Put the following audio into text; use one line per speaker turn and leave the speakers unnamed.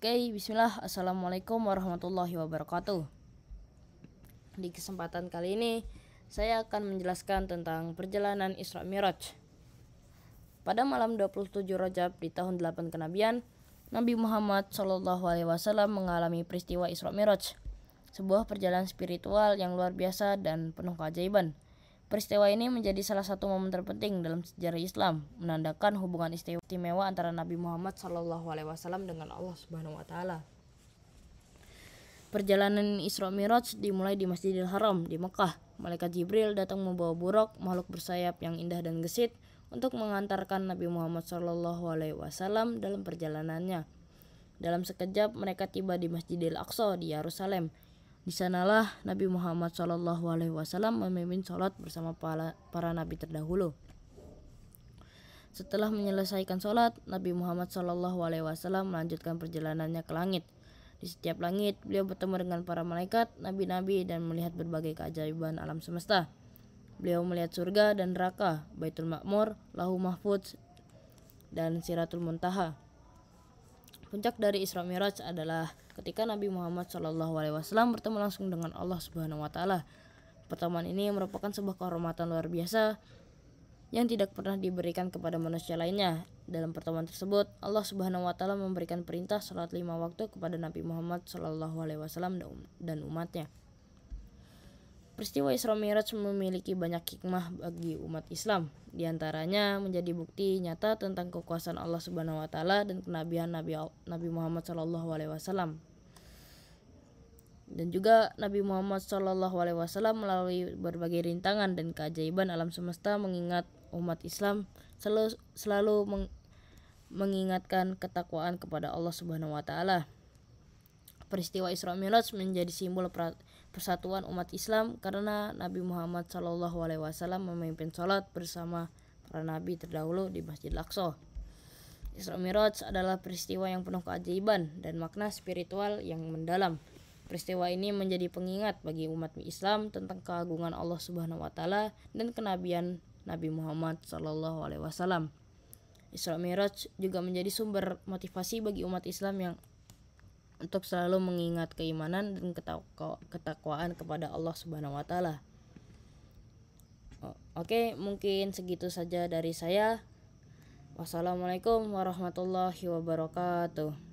Oke, bismillah. Assalamualaikum warahmatullahi wabarakatuh. Di kesempatan kali ini, saya akan menjelaskan tentang perjalanan Isra Miraj. Pada malam 27 Rajab di tahun 8 kenabian, Nabi Muhammad Shallallahu alaihi wasallam mengalami peristiwa Isra Miraj, sebuah perjalanan spiritual yang luar biasa dan penuh keajaiban. Peristiwa ini menjadi salah satu momen terpenting dalam sejarah Islam, menandakan hubungan istimewa antara Nabi Muhammad Shallallahu Alaihi Wasallam dengan Allah Subhanahu Wa Taala. Perjalanan Isra Miraj dimulai di Masjidil Haram di Mekah. Malaikat Jibril datang membawa buruk makhluk bersayap yang indah dan gesit untuk mengantarkan Nabi Muhammad Shallallahu Alaihi Wasallam dalam perjalanannya. Dalam sekejap mereka tiba di Masjidil Aqsa di Yerusalem di sanalah Nabi Muhammad Shallallahu Alaihi Wasallam memimpin sholat bersama para, para nabi terdahulu. Setelah menyelesaikan sholat, Nabi Muhammad Shallallahu Alaihi Wasallam melanjutkan perjalanannya ke langit. Di setiap langit, beliau bertemu dengan para malaikat, nabi-nabi, dan melihat berbagai keajaiban alam semesta. Beliau melihat surga dan neraka, Baitul Makmur, Lahu Mahfudz, dan Siratul Muntaha. Puncak dari Isra Miraj adalah ketika Nabi Muhammad SAW bertemu langsung dengan Allah Subhanahu Wa Taala. Pertemuan ini merupakan sebuah kehormatan luar biasa yang tidak pernah diberikan kepada manusia lainnya. Dalam pertemuan tersebut, Allah Subhanahu wa taala memberikan perintah salat lima waktu kepada Nabi Muhammad SAW um-, dan umatnya. Peristiwa Isra Miraj memiliki banyak hikmah bagi umat Islam, di antaranya menjadi bukti nyata tentang kekuasaan Allah Subhanahu wa taala dan kenabian Nabi Nabi Muhammad SAW. alaihi wasallam. Dan juga Nabi Muhammad SAW alaihi wasallam melalui berbagai rintangan dan keajaiban alam semesta mengingat umat Islam selalu selalu meng, mengingatkan ketakwaan kepada Allah Subhanahu wa taala. Peristiwa Isra Miraj menjadi simbol pra, persatuan umat Islam karena Nabi Muhammad SAW Wasallam memimpin sholat bersama para nabi terdahulu di Masjid Aqsa. Isra Miraj adalah peristiwa yang penuh keajaiban dan makna spiritual yang mendalam. Peristiwa ini menjadi pengingat bagi umat Islam tentang keagungan Allah Subhanahu wa taala dan kenabian Nabi Muhammad SAW alaihi wasallam. Isra Miraj juga menjadi sumber motivasi bagi umat Islam yang untuk selalu mengingat keimanan dan ketakwaan kepada Allah Subhanahu wa taala. Oke, mungkin segitu saja dari saya. Wassalamualaikum warahmatullahi wabarakatuh.